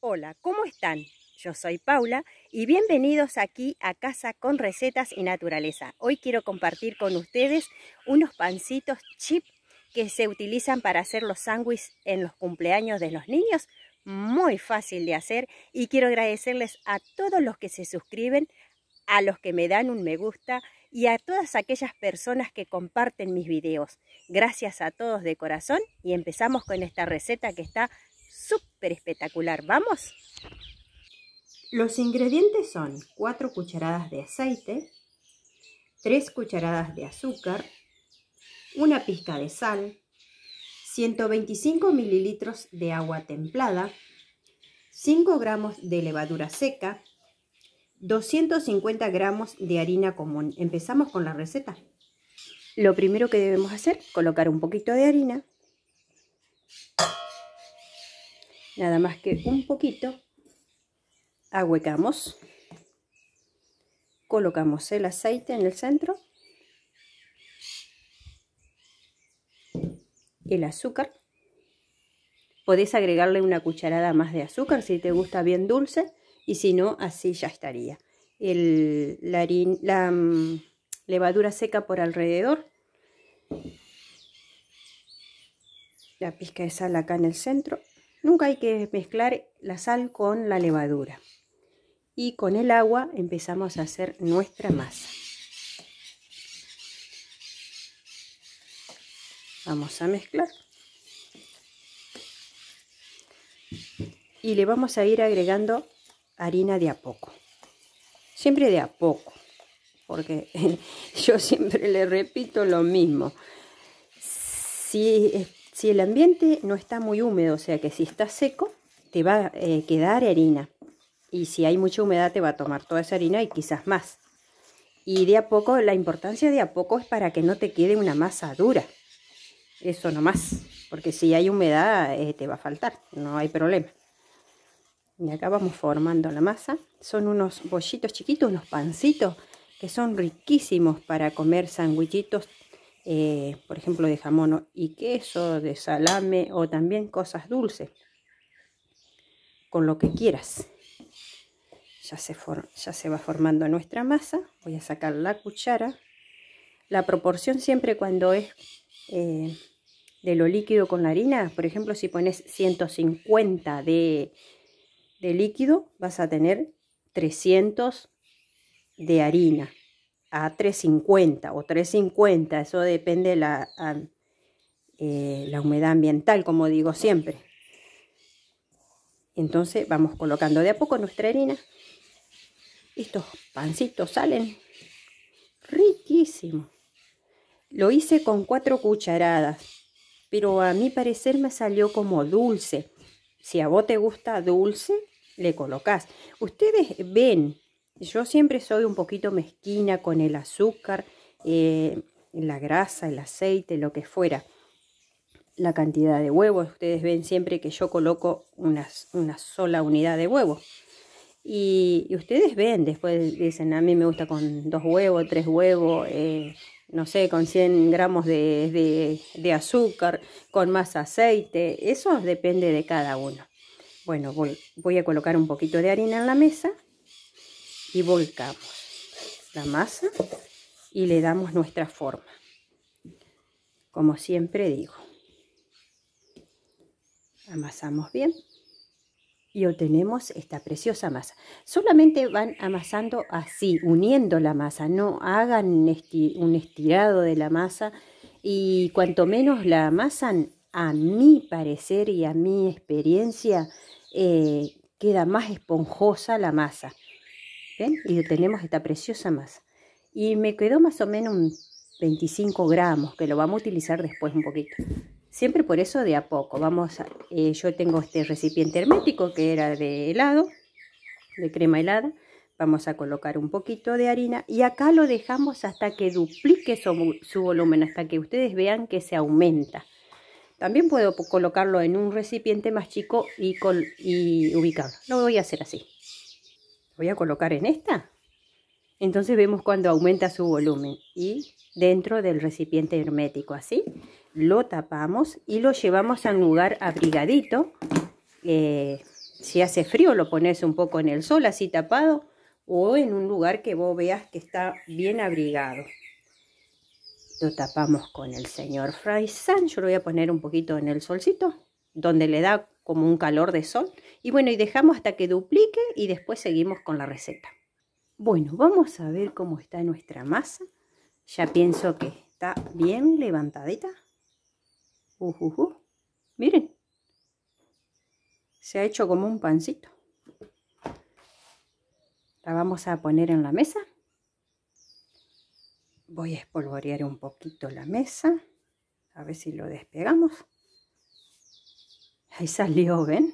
Hola, ¿cómo están? Yo soy Paula y bienvenidos aquí a Casa con Recetas y Naturaleza. Hoy quiero compartir con ustedes unos pancitos chip que se utilizan para hacer los sándwiches en los cumpleaños de los niños. Muy fácil de hacer y quiero agradecerles a todos los que se suscriben, a los que me dan un me gusta y a todas aquellas personas que comparten mis videos. Gracias a todos de corazón y empezamos con esta receta que está súper espectacular. ¿Vamos? Los ingredientes son 4 cucharadas de aceite, 3 cucharadas de azúcar, una pizca de sal, 125 mililitros de agua templada, 5 gramos de levadura seca, 250 gramos de harina común. Empezamos con la receta. Lo primero que debemos hacer, colocar un poquito de harina nada más que un poquito, ahuecamos, colocamos el aceite en el centro, el azúcar, podés agregarle una cucharada más de azúcar si te gusta bien dulce y si no, así ya estaría. la, mm, levadura seca por alrededor, la pizca de sal acá en el centro Nunca hay que mezclar la sal con la levadura. Y con el agua empezamos a hacer nuestra masa. Vamos a mezclar. Y le vamos a ir agregando harina de a poco. Siempre de a poco. Porque yo siempre le repito lo mismo. Si si el ambiente no está muy húmedo, o sea que si está seco, te va a eh, quedar harina. Y si hay mucha humedad, te va a tomar toda esa harina y quizás más. Y de a poco, la importancia de a poco es para que no te quede una masa dura. Eso nomás. Porque si hay humedad, eh, te va a faltar. No hay problema. Y acá vamos formando la masa. Son unos bollitos chiquitos, unos pancitos, que son riquísimos para comer sanguillitos. Eh, por ejemplo, de jamón y queso, de salame o también cosas dulces, con lo que quieras. Ya se, va formando nuestra masa. Voy a sacar la cuchara. La proporción siempre cuando es eh, de lo líquido con la harina, por ejemplo, si pones 150 de líquido, vas a tener 300 de harina a 350 o 350, eso depende de la, eh, la humedad ambiental, como digo siempre. Entonces vamos colocando de a poco nuestra harina. Estos pancitos salen riquísimos. Lo hice con cuatro cucharadas, pero a mi parecer me salió como dulce. Si a vos te gusta dulce, le colocas. Ustedes ven yo siempre soy un poquito mezquina con el azúcar, eh, la grasa, el aceite, lo que fuera. La cantidad de huevos, ustedes ven siempre que yo coloco una sola unidad de huevo. Y, ustedes ven, después dicen, a mí me gusta con dos huevos, tres huevos, eh, no sé, con 100 gramos de, azúcar, con más aceite, eso depende de cada uno. Bueno, voy a colocar un poquito de harina en la mesa y volcamos la masa y le damos nuestra forma. Como siempre digo, amasamos bien y obtenemos esta preciosa masa. Solamente van amasando así, uniendo la masa, no hagan un estirado de la masa y cuanto menos la amasan, a mi parecer y a mi experiencia, eh, queda más esponjosa la masa. Y tenemos esta preciosa masa. Y me quedó más o menos un 25 gramos, que lo vamos a utilizar después un poquito. Siempre por eso de a poco. Vamos, eh, yo tengo este recipiente hermético que era de helado, de crema helada. Vamos a colocar un poquito de harina y acá lo dejamos hasta que duplique su, volumen, hasta que ustedes vean que se aumenta. También puedo colocarlo en un recipiente más chico y, y ubicarlo. Lo voy a hacer así voy a colocar en esta. Entonces vemos cuando aumenta su volumen y dentro del recipiente hermético, así. Lo tapamos y lo llevamos a un lugar abrigadito. Eh, si hace frío lo pones un poco en el sol, así tapado, o en un lugar que vos veas que está bien abrigado. Lo tapamos con el señor Fray Yo lo voy a poner un poquito en el solcito, donde le da como un calor de sol y bueno, y dejamos hasta que duplique y después seguimos con la receta. Bueno, vamos a ver cómo está nuestra masa. Ya pienso que está bien levantadita. Uh, uh, uh. Miren, se ha hecho como un pancito. La vamos a poner en la mesa. Voy a espolvorear un poquito la mesa. A ver si lo despegamos. Ahí salió, ¿ven?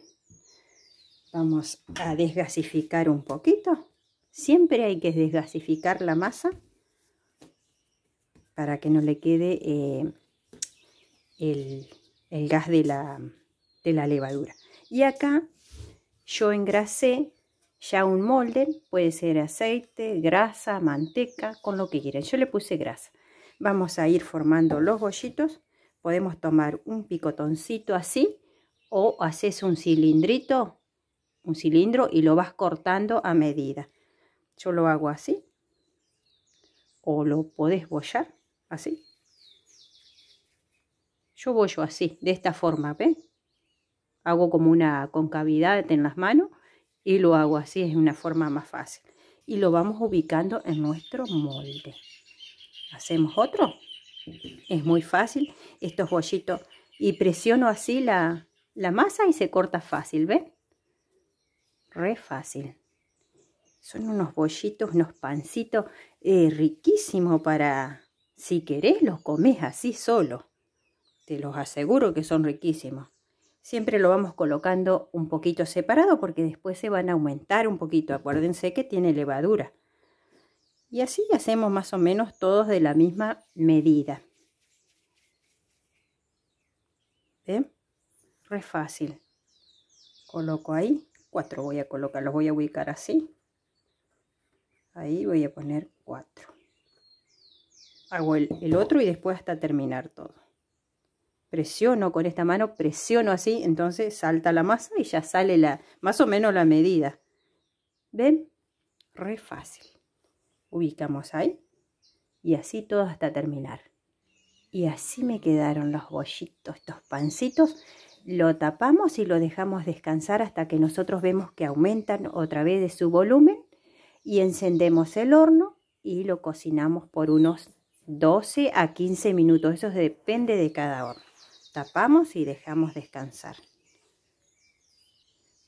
Vamos a desgasificar un poquito. Siempre hay que desgasificar la masa para que no le quede eh, el, gas de la, de la levadura. Y acá yo engrasé ya un molde, puede ser aceite, grasa, manteca, con lo que quieran. Yo le puse grasa. Vamos a ir formando los bollitos. Podemos tomar un picotoncito así o haces un cilindrito un cilindro y lo vas cortando a medida. Yo lo hago así. O lo puedes bollar así. Yo bollo así, de esta forma, ¿ven? Hago como una concavidad en las manos y lo hago así, es una forma más fácil. Y lo vamos ubicando en nuestro molde. Hacemos otro. Es muy fácil estos bollitos. Y presiono así la, la masa y se corta fácil, ¿ven? re fácil. Son unos bollitos, unos pancitos eh, riquísimos para, si querés, los comes así solo. Te los aseguro que son riquísimos. Siempre lo vamos colocando un poquito separado porque después se van a aumentar un poquito. Acuérdense que tiene levadura. Y así hacemos más o menos todos de la misma medida. ¿Ven? Re fácil. Coloco ahí cuatro voy a colocar, los voy a ubicar así. Ahí voy a poner cuatro. Hago el, otro y después hasta terminar todo. Presiono con esta mano, presiono así, entonces salta la masa y ya sale la, más o menos la medida. ¿Ven? Re fácil. Ubicamos ahí y así todo hasta terminar. Y así me quedaron los bollitos, estos pancitos lo tapamos y lo dejamos descansar hasta que nosotros vemos que aumentan otra vez de su volumen y encendemos el horno y lo cocinamos por unos 12 a 15 minutos. Eso depende de cada horno. Tapamos y dejamos descansar.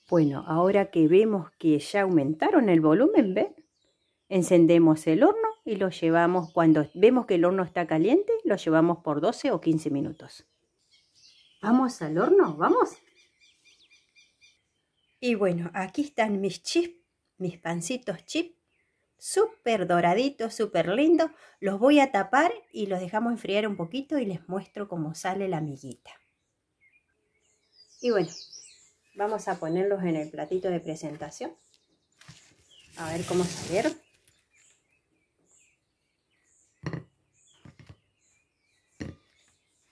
Bueno, ahora que vemos que ya aumentaron el volumen, ¿ven? Encendemos el horno y lo llevamos, cuando vemos que el horno está caliente, lo llevamos por 12 o 15 minutos. ¿Vamos al horno? ¿Vamos? Y bueno, aquí están mis chips, mis pancitos chips, súper doraditos, súper lindos. Los voy a tapar y los dejamos enfriar un poquito y les muestro cómo sale la amiguita. Y bueno, vamos a ponerlos en el platito de presentación. A ver cómo salieron.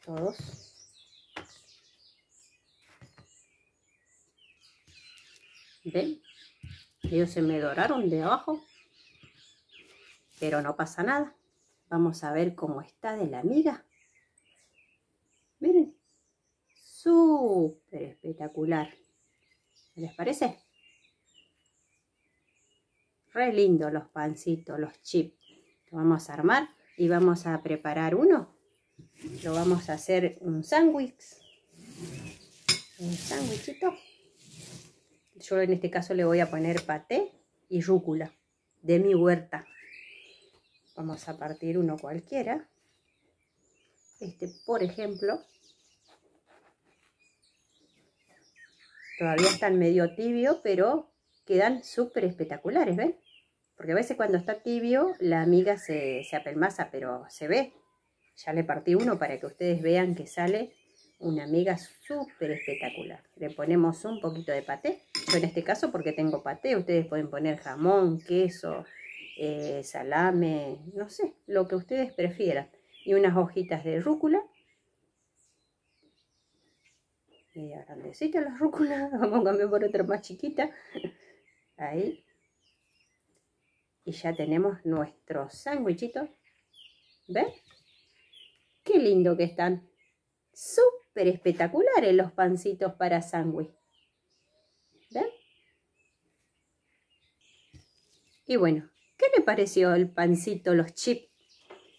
Todos. ¿Ven? Ellos se me doraron de abajo. Pero no pasa nada. Vamos a ver cómo está de la amiga. Miren. Súper espectacular. ¿Les parece? Re lindo los pancitos, los chips. vamos a armar y vamos a preparar uno. Lo vamos a hacer un sándwich. Un sándwichito yo en este caso le voy a poner paté y rúcula de mi huerta. Vamos a partir uno cualquiera. Este, por ejemplo, todavía están medio tibio, pero quedan súper espectaculares, ¿ven? Porque a veces cuando está tibio la amiga se, se apelmaza, pero se ve. Ya le partí uno para que ustedes vean que sale una amiga súper espectacular. Le ponemos un poquito de paté. Yo en este caso porque tengo paté, ustedes pueden poner jamón, queso, eh, salame, no sé, lo que ustedes prefieran. Y unas hojitas de rúcula. Y grandecita la rúcula, vamos a cambiar por otra más chiquita. Ahí. Y ya tenemos nuestro sándwichito. ¿Ven? Qué lindo que están. Súper pero espectaculares los pancitos para sándwich. ¿Ven? Y bueno, ¿qué me pareció el pancito, los chips?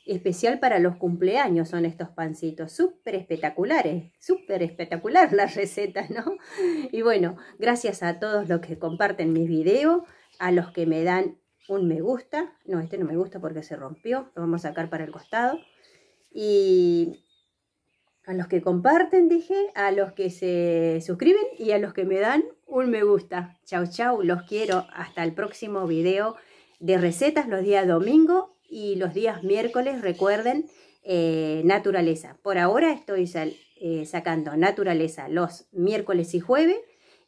Especial para los cumpleaños son estos pancitos, súper espectaculares, súper espectacular la receta, ¿no? Y bueno, gracias a todos los que comparten mis videos, a los que me dan un me gusta, no, este no me gusta porque se rompió, lo vamos a sacar para el costado, y a los que comparten, dije, a los que se suscriben y a los que me dan un me gusta. Chau, chau, los quiero. Hasta el próximo video de recetas los días domingo y los días miércoles, recuerden, eh, naturaleza. Por ahora estoy eh, sacando naturaleza los miércoles y jueves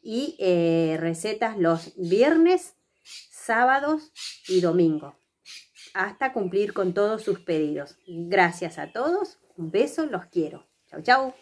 y eh, recetas los viernes, sábados y domingo. Hasta cumplir con todos sus pedidos. Gracias a todos. Un beso, los quiero. 小娇。